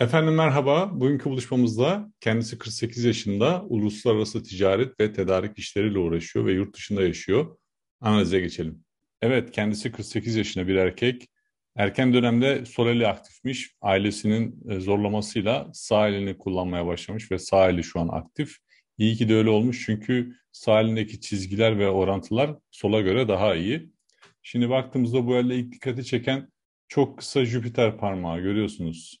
Efendim merhaba. Bugünkü buluşmamızda kendisi 48 yaşında uluslararası ticaret ve tedarik işleriyle uğraşıyor ve yurt dışında yaşıyor. Analize geçelim. Evet kendisi 48 yaşında bir erkek. Erken dönemde sol eli aktifmiş. Ailesinin e, zorlamasıyla sağ elini kullanmaya başlamış ve sağ eli şu an aktif. İyi ki de öyle olmuş çünkü sağ elindeki çizgiler ve orantılar sola göre daha iyi. Şimdi baktığımızda bu elde ilk dikkati çeken çok kısa Jüpiter parmağı görüyorsunuz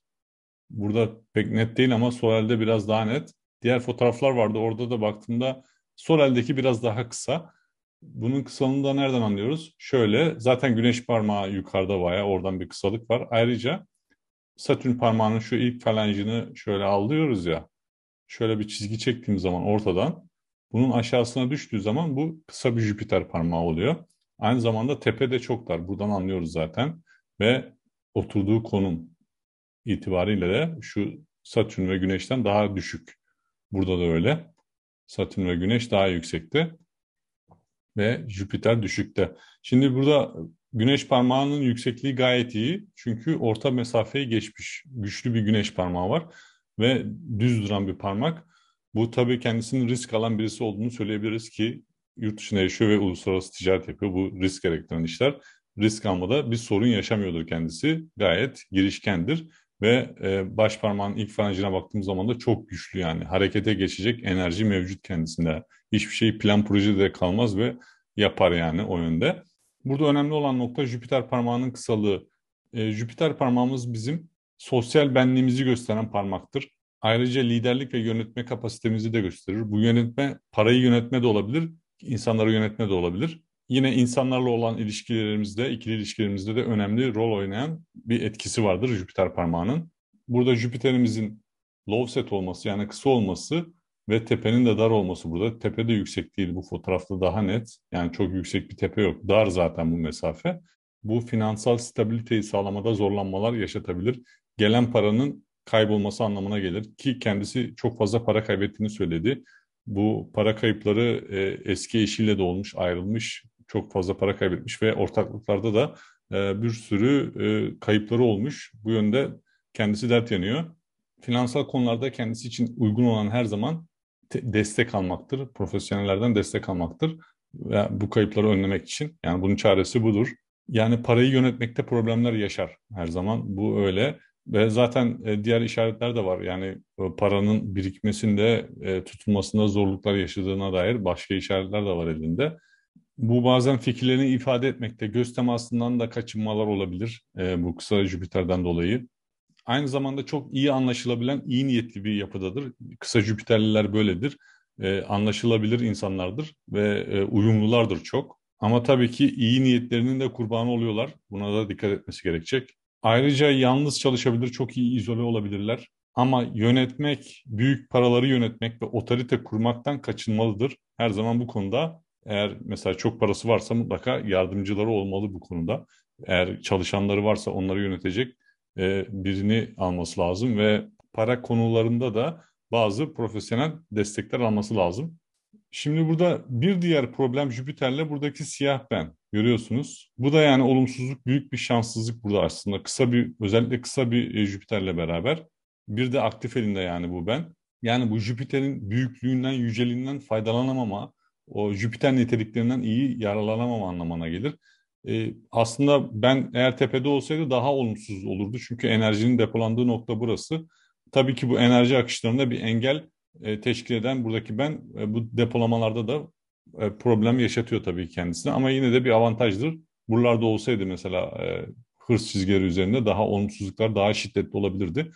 Burada pek net değil ama sol elde biraz daha net. Diğer fotoğraflar vardı. Orada da baktığımda sol eldeki biraz daha kısa. Bunun kısalığını da nereden anlıyoruz? Şöyle zaten güneş parmağı yukarıda bayağı oradan bir kısalık var. Ayrıca Satürn parmağının şu ilk falanjını şöyle alıyoruz ya. Şöyle bir çizgi çektiğim zaman ortadan bunun aşağısına düştüğü zaman bu kısa bir Jüpiter parmağı oluyor. Aynı zamanda tepe de çok dar. Buradan anlıyoruz zaten. Ve oturduğu konum itibariyle de şu Satürn ve Güneş'ten daha düşük. Burada da öyle. Satürn ve Güneş daha yüksekte ve Jüpiter düşükte. Şimdi burada güneş parmağının yüksekliği gayet iyi. Çünkü orta mesafeyi geçmiş. Güçlü bir güneş parmağı var ve düz duran bir parmak. Bu tabii kendisinin risk alan birisi olduğunu söyleyebiliriz ki yurt dışında yaşıyor ve uluslararası ticaret yapıyor. Bu risk gerektiren işler. Risk almada bir sorun yaşamıyordur kendisi. Gayet girişkendir ve e, baş parmağın ilk falancına baktığım zaman da çok güçlü yani harekete geçecek enerji mevcut kendisinde. Hiçbir şey plan projede de kalmaz ve yapar yani o yönde. Burada önemli olan nokta Jüpiter parmağının kısalığı. E, Jüpiter parmağımız bizim sosyal benliğimizi gösteren parmaktır. Ayrıca liderlik ve yönetme kapasitemizi de gösterir. Bu yönetme parayı yönetme de olabilir, insanları yönetme de olabilir. Yine insanlarla olan ilişkilerimizde, ikili ilişkilerimizde de önemli rol oynayan bir etkisi vardır Jüpiter parmağının. Burada Jüpiter'imizin low set olması yani kısa olması ve tepenin de dar olması burada. Tepe de yüksek değil bu fotoğrafta daha net. Yani çok yüksek bir tepe yok. Dar zaten bu mesafe. Bu finansal stabiliteyi sağlamada zorlanmalar yaşatabilir. Gelen paranın kaybolması anlamına gelir ki kendisi çok fazla para kaybettiğini söyledi. Bu para kayıpları e, eski eşiyle de olmuş, ayrılmış, çok fazla para kaybetmiş ve ortaklıklarda da e, bir sürü e, kayıpları olmuş. Bu yönde kendisi dert yanıyor. Finansal konularda kendisi için uygun olan her zaman destek almaktır. Profesyonellerden destek almaktır. Ve bu kayıpları önlemek için. Yani bunun çaresi budur. Yani parayı yönetmekte problemler yaşar her zaman. Bu öyle. Ve zaten e, diğer işaretler de var. Yani paranın birikmesinde, tutulmasında zorluklar yaşadığına dair başka işaretler de var elinde. Bu bazen fikirlerini ifade etmekte göz temasından da kaçınmalar olabilir e, bu kısa Jüpiter'den dolayı. Aynı zamanda çok iyi anlaşılabilen iyi niyetli bir yapıdadır. Kısa Jüpiterliler böyledir. E, anlaşılabilir insanlardır ve e, uyumlulardır çok. Ama tabii ki iyi niyetlerinin de kurbanı oluyorlar. Buna da dikkat etmesi gerekecek. Ayrıca yalnız çalışabilir, çok iyi izole olabilirler. Ama yönetmek, büyük paraları yönetmek ve otorite kurmaktan kaçınmalıdır. Her zaman bu konuda eğer mesela çok parası varsa mutlaka yardımcıları olmalı bu konuda. Eğer çalışanları varsa onları yönetecek e, birini alması lazım ve para konularında da bazı profesyonel destekler alması lazım. Şimdi burada bir diğer problem Jüpiter'le buradaki siyah ben görüyorsunuz. Bu da yani olumsuzluk büyük bir şanssızlık burada aslında. Kısa bir özellikle kısa bir e, Jüpiter'le beraber bir de aktif elinde yani bu ben. Yani bu Jüpiter'in büyüklüğünden, yüceliğinden faydalanamama, o Jüpiter niteliklerinden iyi yararlanamam anlamına gelir. E, aslında ben eğer tepede olsaydı daha olumsuz olurdu. Çünkü enerjinin depolandığı nokta burası. Tabii ki bu enerji akışlarında bir engel e, teşkil eden buradaki ben e, bu depolamalarda da e, problem yaşatıyor tabii kendisine. Ama yine de bir avantajdır. Buralarda olsaydı mesela e, hırs çizgileri üzerinde daha olumsuzluklar daha şiddetli olabilirdi.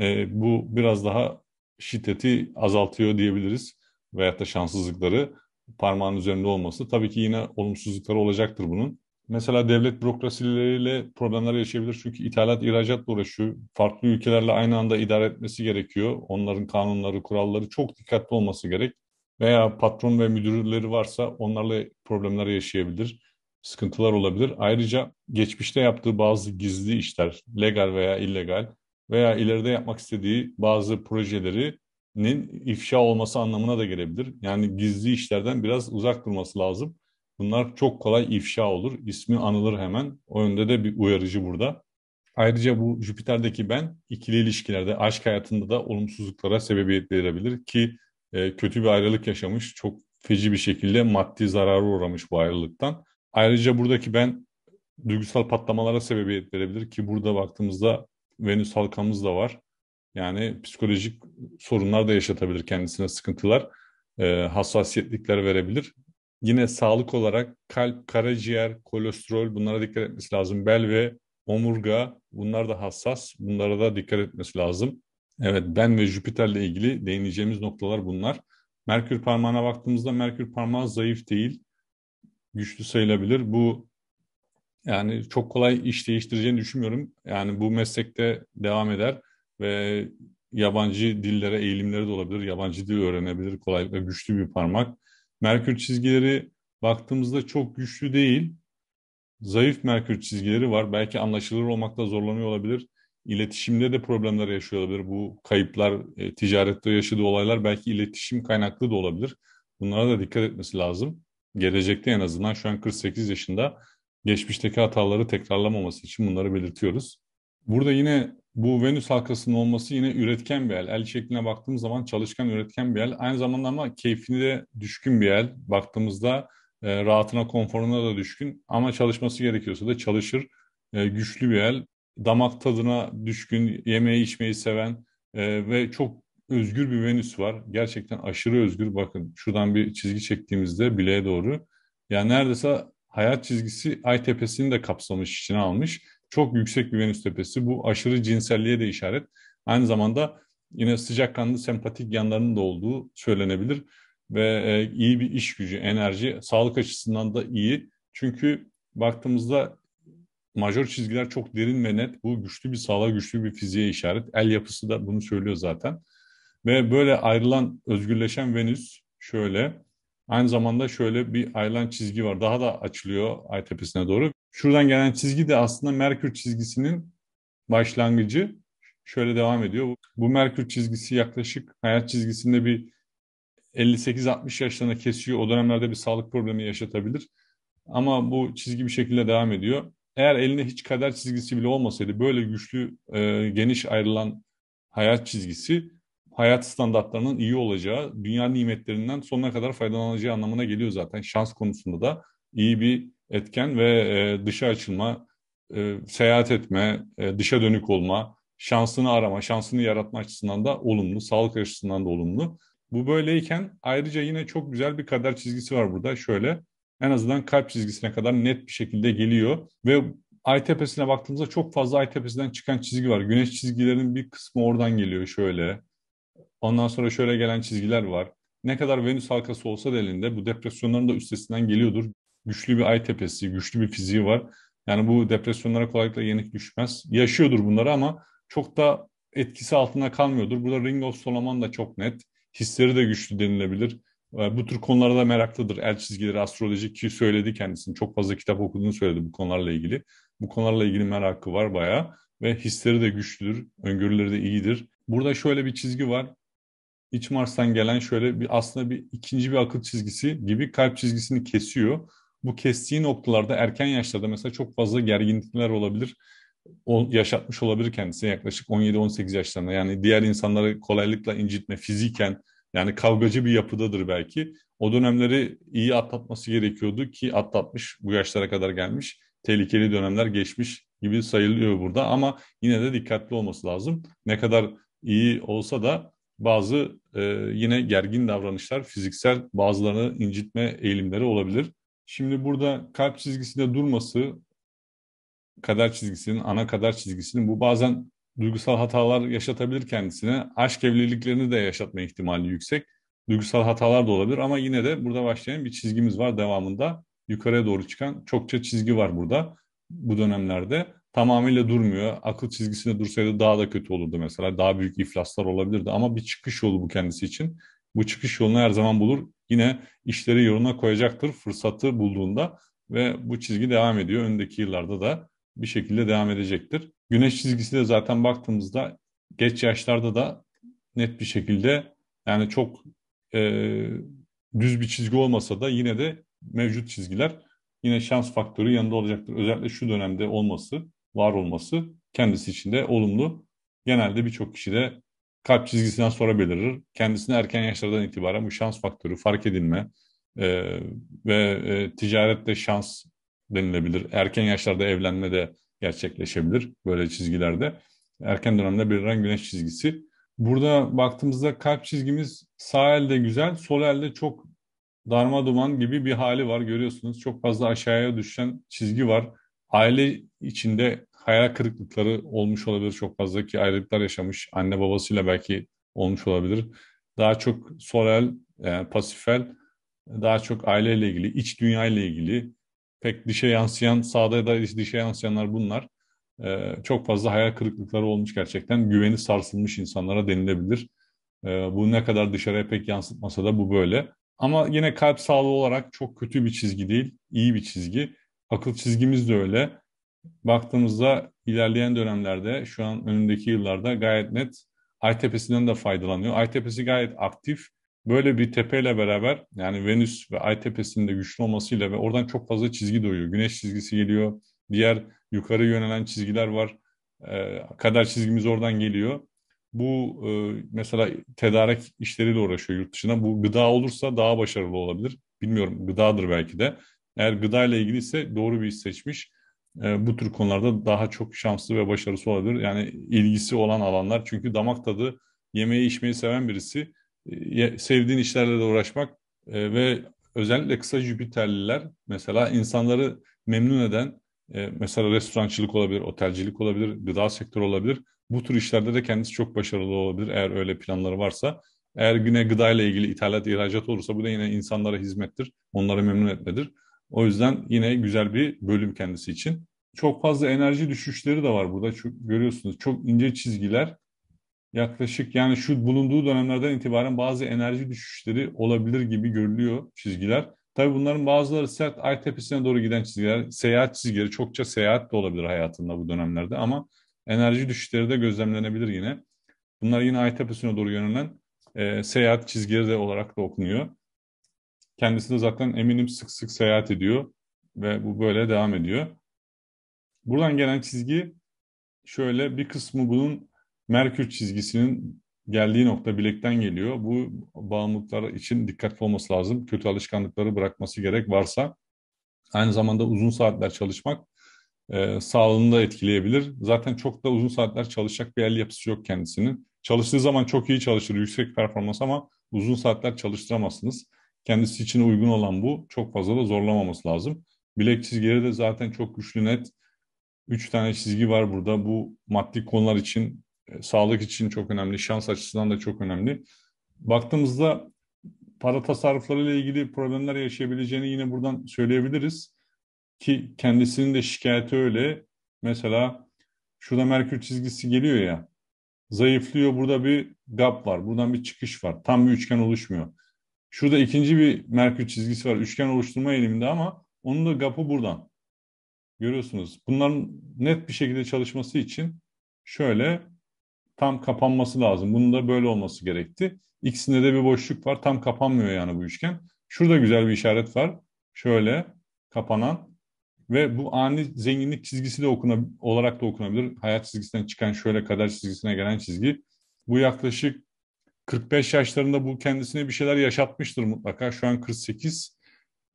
E, bu biraz daha şiddeti azaltıyor diyebiliriz veyahut da şanssızlıkları parmağın üzerinde olması. Tabii ki yine olumsuzlukları olacaktır bunun. Mesela devlet bürokrasileriyle problemler yaşayabilir. Çünkü ithalat ihracatla uğraşıyor. Farklı ülkelerle aynı anda idare etmesi gerekiyor. Onların kanunları, kuralları çok dikkatli olması gerek. Veya patron ve müdürleri varsa onlarla problemler yaşayabilir. Sıkıntılar olabilir. Ayrıca geçmişte yaptığı bazı gizli işler, legal veya illegal veya ileride yapmak istediği bazı projeleri nin ifşa olması anlamına da gelebilir. Yani gizli işlerden biraz uzak durması lazım. Bunlar çok kolay ifşa olur. İsmi anılır hemen. O yönde de bir uyarıcı burada. Ayrıca bu Jüpiter'deki ben ikili ilişkilerde, aşk hayatında da olumsuzluklara sebebiyet verebilir ki e, kötü bir ayrılık yaşamış, çok feci bir şekilde maddi zararı uğramış bu ayrılıktan. Ayrıca buradaki ben duygusal patlamalara sebebiyet verebilir ki burada baktığımızda Venüs halkamız da var. Yani psikolojik sorunlar da yaşatabilir kendisine sıkıntılar, e, hassasiyetlikler verebilir. Yine sağlık olarak kalp, karaciğer, kolesterol bunlara dikkat etmesi lazım. Bel ve omurga bunlar da hassas. Bunlara da dikkat etmesi lazım. Evet ben ve Jüpiter'le ilgili değineceğimiz noktalar bunlar. Merkür parmağına baktığımızda Merkür parmağı zayıf değil. Güçlü sayılabilir. Bu yani çok kolay iş değiştireceğini düşünmüyorum. Yani bu meslekte devam eder ve yabancı dillere eğilimleri de olabilir. Yabancı dil öğrenebilir kolay ve güçlü bir parmak. Merkür çizgileri baktığımızda çok güçlü değil. Zayıf Merkür çizgileri var. Belki anlaşılır olmakta zorlanıyor olabilir. İletişimde de problemler yaşıyor olabilir. Bu kayıplar, e, ticarette yaşadığı olaylar belki iletişim kaynaklı da olabilir. Bunlara da dikkat etmesi lazım. Gelecekte en azından şu an 48 yaşında geçmişteki hataları tekrarlamaması için bunları belirtiyoruz. Burada yine bu Venüs halkasının olması yine üretken bir el. El şekline baktığımız zaman çalışkan üretken bir el. Aynı zamanda ama keyfini de düşkün bir el. Baktığımızda e, rahatına, konforuna da düşkün ama çalışması gerekiyorsa da çalışır. E, güçlü bir el. Damak tadına düşkün, yemeği içmeyi seven e, ve çok özgür bir Venüs var. Gerçekten aşırı özgür. Bakın şuradan bir çizgi çektiğimizde bileğe doğru. Yani neredeyse hayat çizgisi ay tepesini de kapsamış, içine almış çok yüksek bir Venüs tepesi. Bu aşırı cinselliğe de işaret. Aynı zamanda yine sıcakkanlı sempatik yanlarının da olduğu söylenebilir. Ve e, iyi bir iş gücü, enerji, sağlık açısından da iyi. Çünkü baktığımızda majör çizgiler çok derin ve net. Bu güçlü bir sağlığa, güçlü bir fiziğe işaret. El yapısı da bunu söylüyor zaten. Ve böyle ayrılan, özgürleşen Venüs şöyle. Aynı zamanda şöyle bir ayrılan çizgi var. Daha da açılıyor ay tepesine doğru. Şuradan gelen çizgi de aslında Merkür çizgisinin başlangıcı. Şöyle devam ediyor. Bu Merkür çizgisi yaklaşık hayat çizgisinde bir 58-60 yaşlarına kesiyor. O dönemlerde bir sağlık problemi yaşatabilir. Ama bu çizgi bir şekilde devam ediyor. Eğer elinde hiç kader çizgisi bile olmasaydı böyle güçlü, e, geniş ayrılan hayat çizgisi hayat standartlarının iyi olacağı, dünya nimetlerinden sonuna kadar faydalanacağı anlamına geliyor zaten. Şans konusunda da iyi bir etken ve e, dışa açılma, e, seyahat etme, e, dışa dönük olma, şansını arama, şansını yaratma açısından da olumlu, sağlık açısından da olumlu. Bu böyleyken ayrıca yine çok güzel bir kader çizgisi var burada. Şöyle en azından kalp çizgisine kadar net bir şekilde geliyor ve ay tepesine baktığımızda çok fazla ay tepesinden çıkan çizgi var. Güneş çizgilerinin bir kısmı oradan geliyor şöyle. Ondan sonra şöyle gelen çizgiler var. Ne kadar Venüs halkası olsa da elinde bu depresyonların da üstesinden geliyordur güçlü bir ay tepesi, güçlü bir fiziği var. Yani bu depresyonlara kolaylıkla yenik düşmez. Yaşıyordur bunları ama çok da etkisi altında kalmıyordur. Burada Ring of Solomon da çok net. Hisleri de güçlü denilebilir. Ee, bu tür konulara da meraklıdır. El çizgileri, astroloji ki söyledi kendisini. Çok fazla kitap okuduğunu söyledi bu konularla ilgili. Bu konularla ilgili merakı var bayağı. Ve hisleri de güçlüdür. Öngörüleri de iyidir. Burada şöyle bir çizgi var. İç Mars'tan gelen şöyle bir aslında bir ikinci bir akıl çizgisi gibi kalp çizgisini kesiyor bu kestiği noktalarda erken yaşlarda mesela çok fazla gerginlikler olabilir. O yaşatmış olabilir kendisi yaklaşık 17-18 yaşlarında. Yani diğer insanları kolaylıkla incitme fiziken yani kavgacı bir yapıdadır belki. O dönemleri iyi atlatması gerekiyordu ki atlatmış bu yaşlara kadar gelmiş. Tehlikeli dönemler geçmiş gibi sayılıyor burada ama yine de dikkatli olması lazım. Ne kadar iyi olsa da bazı e, yine gergin davranışlar, fiziksel bazılarını incitme eğilimleri olabilir. Şimdi burada kalp çizgisinde durması kader çizgisinin, ana kader çizgisinin bu bazen duygusal hatalar yaşatabilir kendisine. Aşk evliliklerini de yaşatma ihtimali yüksek. Duygusal hatalar da olabilir ama yine de burada başlayan bir çizgimiz var devamında. Yukarıya doğru çıkan çokça çizgi var burada bu dönemlerde. Tamamıyla durmuyor. Akıl çizgisinde dursaydı daha da kötü olurdu mesela. Daha büyük iflaslar olabilirdi ama bir çıkış yolu bu kendisi için. Bu çıkış yolunu her zaman bulur yine işleri yoluna koyacaktır fırsatı bulduğunda ve bu çizgi devam ediyor. Öndeki yıllarda da bir şekilde devam edecektir. Güneş çizgisi de zaten baktığımızda geç yaşlarda da net bir şekilde yani çok e, düz bir çizgi olmasa da yine de mevcut çizgiler yine şans faktörü yanında olacaktır. Özellikle şu dönemde olması, var olması kendisi için de olumlu. Genelde birçok kişi de kalp çizgisinden sonra belirir. Kendisini erken yaşlardan itibaren bu şans faktörü, fark edilme e, ve e, ticarette şans denilebilir. Erken yaşlarda evlenme de gerçekleşebilir böyle çizgilerde. Erken dönemde beliren güneş çizgisi. Burada baktığımızda kalp çizgimiz sağ elde güzel, sol elde çok darma duman gibi bir hali var görüyorsunuz. Çok fazla aşağıya düşen çizgi var aile içinde hayal kırıklıkları olmuş olabilir çok fazla ki ayrılıklar yaşamış. Anne babasıyla belki olmuş olabilir. Daha çok sorel e, pasifel, daha çok aileyle ilgili, iç dünyayla ilgili pek dişe yansıyan, sağda ya da dişe yansıyanlar bunlar. E, çok fazla hayal kırıklıkları olmuş gerçekten. Güveni sarsılmış insanlara denilebilir. E, bu ne kadar dışarıya pek yansıtmasa da bu böyle. Ama yine kalp sağlığı olarak çok kötü bir çizgi değil, iyi bir çizgi. Akıl çizgimiz de öyle. Baktığımızda ilerleyen dönemlerde şu an önündeki yıllarda gayet net Ay tepesinden de faydalanıyor. Ay tepesi gayet aktif. Böyle bir tepeyle beraber yani Venüs ve Ay tepesinin de güçlü olmasıyla ve oradan çok fazla çizgi doğuyor. Güneş çizgisi geliyor. Diğer yukarı yönelen çizgiler var. E, ee, kader çizgimiz oradan geliyor. Bu e, mesela tedarik işleriyle uğraşıyor yurt dışına. Bu gıda olursa daha başarılı olabilir. Bilmiyorum gıdadır belki de. Eğer gıda ile ilgili ise doğru bir iş seçmiş. E, bu tür konularda daha çok şanslı ve başarısı olabilir. Yani ilgisi olan alanlar. Çünkü damak tadı yemeği içmeyi seven birisi e, sevdiğin işlerle de uğraşmak e, ve özellikle kısa Jüpiterliler mesela insanları memnun eden e, mesela restorançılık olabilir, otelcilik olabilir, gıda sektörü olabilir. Bu tür işlerde de kendisi çok başarılı olabilir eğer öyle planları varsa. Eğer güne gıda ile ilgili ithalat, ihracat olursa bu da yine insanlara hizmettir, onları memnun etmedir. O yüzden yine güzel bir bölüm kendisi için. Çok fazla enerji düşüşleri de var burada. Çok, görüyorsunuz çok ince çizgiler. Yaklaşık yani şu bulunduğu dönemlerden itibaren bazı enerji düşüşleri olabilir gibi görülüyor çizgiler. Tabii bunların bazıları sert ay tepesine doğru giden çizgiler, seyahat çizgileri çokça seyahat de olabilir hayatında bu dönemlerde ama enerji düşüşleri de gözlemlenebilir yine. Bunlar yine ay tepesine doğru yönelen e, seyahat çizgileri de olarak da okunuyor. Kendisi de zaten eminim sık sık seyahat ediyor ve bu böyle devam ediyor. Buradan gelen çizgi şöyle bir kısmı bunun Merkür çizgisinin geldiği nokta bilekten geliyor. Bu bağımlılıklar için dikkatli olması lazım. Kötü alışkanlıkları bırakması gerek varsa aynı zamanda uzun saatler çalışmak e, sağlığını da etkileyebilir. Zaten çok da uzun saatler çalışacak bir el yapısı yok kendisinin. Çalıştığı zaman çok iyi çalışır, yüksek performans ama uzun saatler çalıştıramazsınız kendisi için uygun olan bu. Çok fazla da zorlamaması lazım. Bilek çizgileri de zaten çok güçlü net. Üç tane çizgi var burada. Bu maddi konular için, e, sağlık için çok önemli. Şans açısından da çok önemli. Baktığımızda para tasarruflarıyla ilgili problemler yaşayabileceğini yine buradan söyleyebiliriz. Ki kendisinin de şikayeti öyle. Mesela şurada Merkür çizgisi geliyor ya. Zayıflıyor. Burada bir gap var. Buradan bir çıkış var. Tam bir üçgen oluşmuyor. Şurada ikinci bir Merkür çizgisi var. Üçgen oluşturma eğiliminde ama onun da gapı buradan. Görüyorsunuz. Bunların net bir şekilde çalışması için şöyle tam kapanması lazım. Bunun da böyle olması gerekti. İkisinde de bir boşluk var. Tam kapanmıyor yani bu üçgen. Şurada güzel bir işaret var. Şöyle kapanan ve bu ani zenginlik çizgisi de okuna, olarak da okunabilir. Hayat çizgisinden çıkan şöyle kader çizgisine gelen çizgi. Bu yaklaşık 45 yaşlarında bu kendisine bir şeyler yaşatmıştır mutlaka. Şu an 48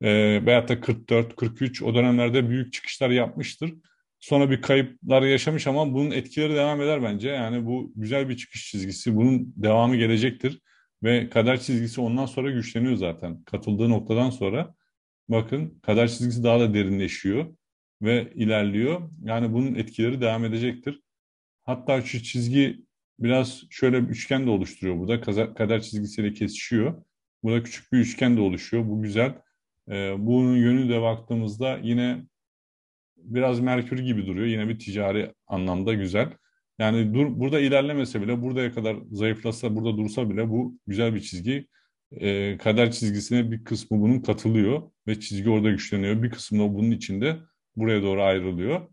e, veyahut da 44, 43 o dönemlerde büyük çıkışlar yapmıştır. Sonra bir kayıplar yaşamış ama bunun etkileri devam eder bence. Yani bu güzel bir çıkış çizgisi. Bunun devamı gelecektir. Ve kader çizgisi ondan sonra güçleniyor zaten. Katıldığı noktadan sonra bakın kader çizgisi daha da derinleşiyor ve ilerliyor. Yani bunun etkileri devam edecektir. Hatta şu çizgi biraz şöyle bir üçgen de oluşturuyor burada. kader çizgisiyle kesişiyor. Burada küçük bir üçgen de oluşuyor. Bu güzel. E, bunun yönü de baktığımızda yine biraz Merkür gibi duruyor. Yine bir ticari anlamda güzel. Yani dur, burada ilerlemese bile, buraya kadar zayıflasa, burada dursa bile bu güzel bir çizgi. E, kader çizgisine bir kısmı bunun katılıyor ve çizgi orada güçleniyor. Bir kısmı da bunun içinde buraya doğru ayrılıyor.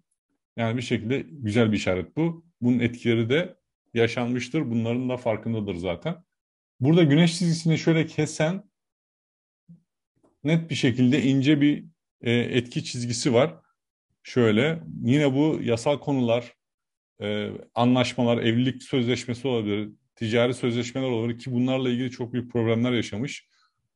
Yani bir şekilde güzel bir işaret bu. Bunun etkileri de yaşanmıştır. Bunların da farkındadır zaten. Burada güneş çizgisini şöyle kesen net bir şekilde ince bir e, etki çizgisi var. Şöyle yine bu yasal konular, e, anlaşmalar, evlilik sözleşmesi olabilir, ticari sözleşmeler olabilir ki bunlarla ilgili çok büyük problemler yaşamış.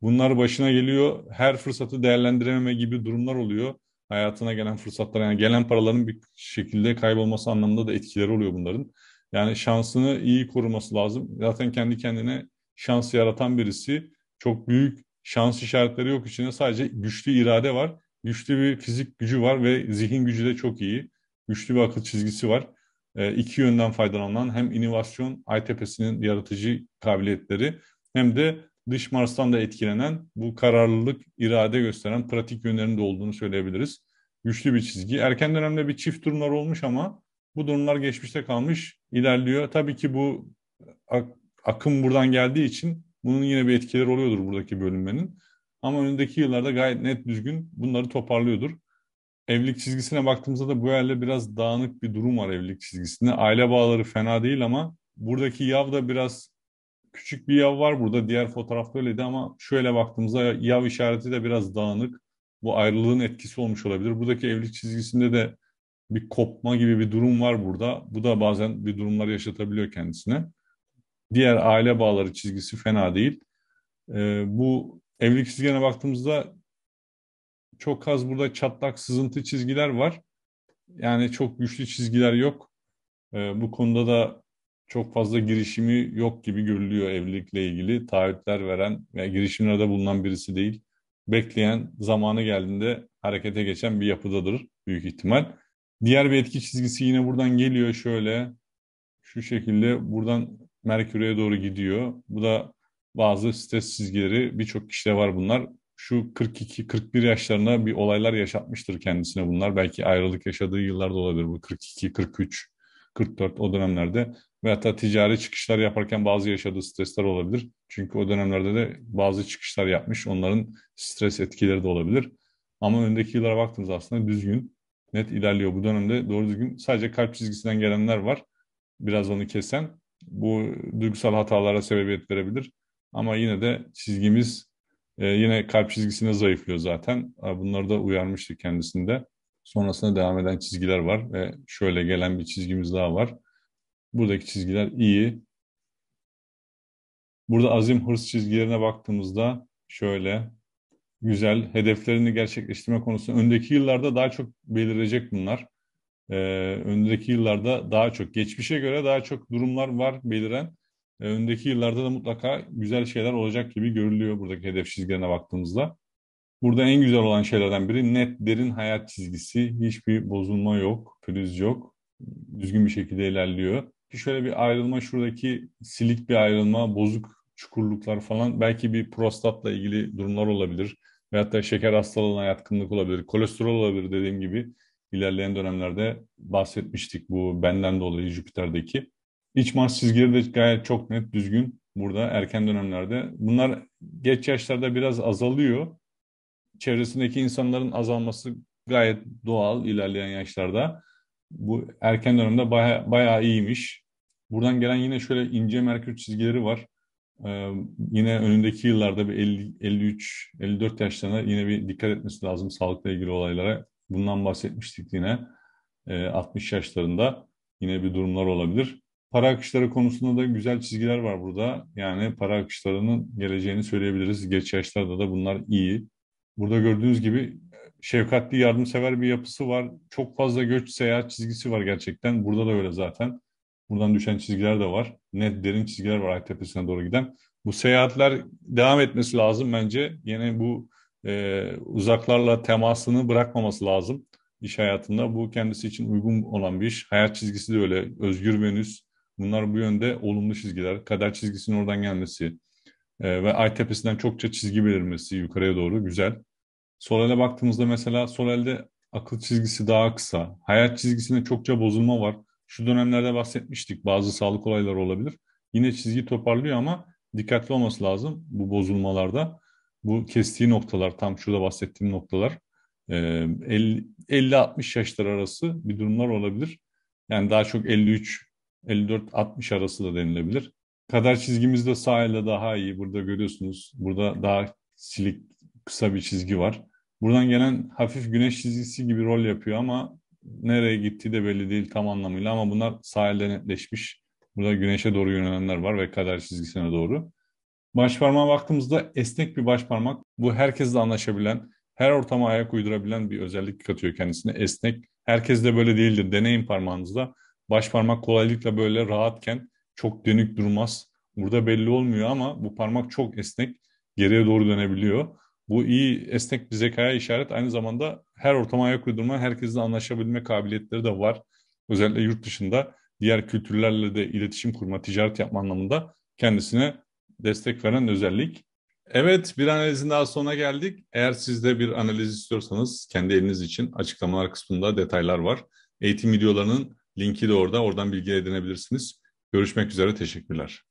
Bunlar başına geliyor. Her fırsatı değerlendirememe gibi durumlar oluyor. Hayatına gelen fırsatlar yani gelen paraların bir şekilde kaybolması anlamında da etkileri oluyor bunların. Yani şansını iyi koruması lazım. Zaten kendi kendine şans yaratan birisi. Çok büyük şans işaretleri yok içinde. Sadece güçlü irade var. Güçlü bir fizik gücü var ve zihin gücü de çok iyi. Güçlü bir akıl çizgisi var. E, iki yönden faydalanan hem inovasyon, ITP'sinin yaratıcı kabiliyetleri hem de dış Mars'tan da etkilenen bu kararlılık, irade gösteren pratik yönlerinde olduğunu söyleyebiliriz. Güçlü bir çizgi. Erken dönemde bir çift durumlar olmuş ama bu durumlar geçmişte kalmış, ilerliyor. Tabii ki bu akım buradan geldiği için bunun yine bir etkileri oluyordur buradaki bölünmenin. Ama önündeki yıllarda gayet net düzgün bunları toparlıyordur. Evlilik çizgisine baktığımızda da bu yerle biraz dağınık bir durum var evlilik çizgisinde. Aile bağları fena değil ama buradaki yav da biraz küçük bir yav var burada. Diğer fotoğrafta öyleydi ama şöyle baktığımızda yav işareti de biraz dağınık. Bu ayrılığın etkisi olmuş olabilir. Buradaki evlilik çizgisinde de bir kopma gibi bir durum var burada. Bu da bazen bir durumlar yaşatabiliyor kendisine. Diğer aile bağları çizgisi fena değil. E, bu evlilik çizgine baktığımızda çok az burada çatlak sızıntı çizgiler var. Yani çok güçlü çizgiler yok. E, bu konuda da çok fazla girişimi yok gibi görülüyor evlilikle ilgili. Taahhütler veren ve girişimlerde bulunan birisi değil. Bekleyen, zamanı geldiğinde harekete geçen bir yapıdadır büyük ihtimal. Diğer bir etki çizgisi yine buradan geliyor şöyle. Şu şekilde buradan Merkür'e doğru gidiyor. Bu da bazı stres çizgileri birçok kişide var bunlar. Şu 42-41 yaşlarına bir olaylar yaşatmıştır kendisine bunlar. Belki ayrılık yaşadığı yıllarda olabilir bu 42-43, 44 o dönemlerde. Ve hatta ticari çıkışlar yaparken bazı yaşadığı stresler olabilir. Çünkü o dönemlerde de bazı çıkışlar yapmış. Onların stres etkileri de olabilir. Ama öndeki yıllara baktığımızda aslında düzgün net ilerliyor bu dönemde. Doğru düzgün sadece kalp çizgisinden gelenler var. Biraz onu kesen. Bu duygusal hatalara sebebiyet verebilir. Ama yine de çizgimiz e, yine kalp çizgisine zayıflıyor zaten. Bunları da uyarmıştı kendisinde. Sonrasında devam eden çizgiler var ve şöyle gelen bir çizgimiz daha var. Buradaki çizgiler iyi. Burada azim hırs çizgilerine baktığımızda şöyle güzel. Hedeflerini gerçekleştirme konusunda öndeki yıllarda daha çok belirecek bunlar. Ee, öndeki yıllarda daha çok, geçmişe göre daha çok durumlar var beliren. Ee, öndeki yıllarda da mutlaka güzel şeyler olacak gibi görülüyor buradaki hedef çizgilerine baktığımızda. Burada en güzel olan şeylerden biri net, derin hayat çizgisi. Hiçbir bozulma yok, pürüz yok. Düzgün bir şekilde ilerliyor. Şöyle bir ayrılma şuradaki silik bir ayrılma, bozuk çukurluklar falan belki bir prostatla ilgili durumlar olabilir. Veyahut da şeker hastalığına yatkınlık olabilir. Kolesterol olabilir dediğim gibi ilerleyen dönemlerde bahsetmiştik bu benden dolayı Jüpiter'deki. İç Mars çizgileri de gayet çok net düzgün burada erken dönemlerde. Bunlar geç yaşlarda biraz azalıyor. Çevresindeki insanların azalması gayet doğal ilerleyen yaşlarda. Bu erken dönemde baya, bayağı iyiymiş. Buradan gelen yine şöyle ince merkür çizgileri var. Ee, yine önündeki yıllarda bir 53-54 yaşlarına yine bir dikkat etmesi lazım sağlıkla ilgili olaylara. Bundan bahsetmiştik yine. 60 ee, yaşlarında yine bir durumlar olabilir. Para akışları konusunda da güzel çizgiler var burada. Yani para akışlarının geleceğini söyleyebiliriz. Geç yaşlarda da bunlar iyi. Burada gördüğünüz gibi e, şefkatli, yardımsever bir yapısı var. Çok fazla göç seyahat çizgisi var gerçekten. Burada da öyle zaten. Buradan düşen çizgiler de var. Net derin çizgiler var Ay Tepesi'ne doğru giden. Bu seyahatler devam etmesi lazım bence. Yine bu e, uzaklarla temasını bırakmaması lazım iş hayatında. Bu kendisi için uygun olan bir iş. Hayat çizgisi de öyle. Özgür Venüs. Bunlar bu yönde olumlu çizgiler. Kader çizgisinin oradan gelmesi e, ve Ay Tepesi'nden çokça çizgi belirmesi yukarıya doğru güzel. Solal'e baktığımızda mesela Solal'de akıl çizgisi daha kısa. Hayat çizgisinde çokça bozulma var şu dönemlerde bahsetmiştik bazı sağlık olayları olabilir. Yine çizgi toparlıyor ama dikkatli olması lazım bu bozulmalarda. Bu kestiği noktalar tam şurada bahsettiğim noktalar 50-60 e, yaşlar arası bir durumlar olabilir. Yani daha çok 53 54-60 arası da denilebilir. Kader çizgimizde sağ daha iyi. Burada görüyorsunuz. Burada daha silik kısa bir çizgi var. Buradan gelen hafif güneş çizgisi gibi rol yapıyor ama nereye gittiği de belli değil tam anlamıyla ama bunlar sahilde netleşmiş. Burada güneşe doğru yönelenler var ve kader çizgisine doğru. Baş parmağa baktığımızda esnek bir baş parmak. Bu herkesle anlaşabilen, her ortama ayak uydurabilen bir özellik katıyor kendisine. Esnek. Herkes de böyle değildir. Deneyin parmağınızda. Baş parmak kolaylıkla böyle rahatken çok dönük durmaz. Burada belli olmuyor ama bu parmak çok esnek. Geriye doğru dönebiliyor. Bu iyi esnek bir zekaya işaret. Aynı zamanda her ortama ayak uydurma, herkesle anlaşabilme kabiliyetleri de var. Özellikle yurt dışında diğer kültürlerle de iletişim kurma, ticaret yapma anlamında kendisine destek veren özellik. Evet bir analizin daha sonuna geldik. Eğer siz de bir analiz istiyorsanız kendi eliniz için açıklamalar kısmında detaylar var. Eğitim videolarının linki de orada. Oradan bilgi edinebilirsiniz. Görüşmek üzere. Teşekkürler.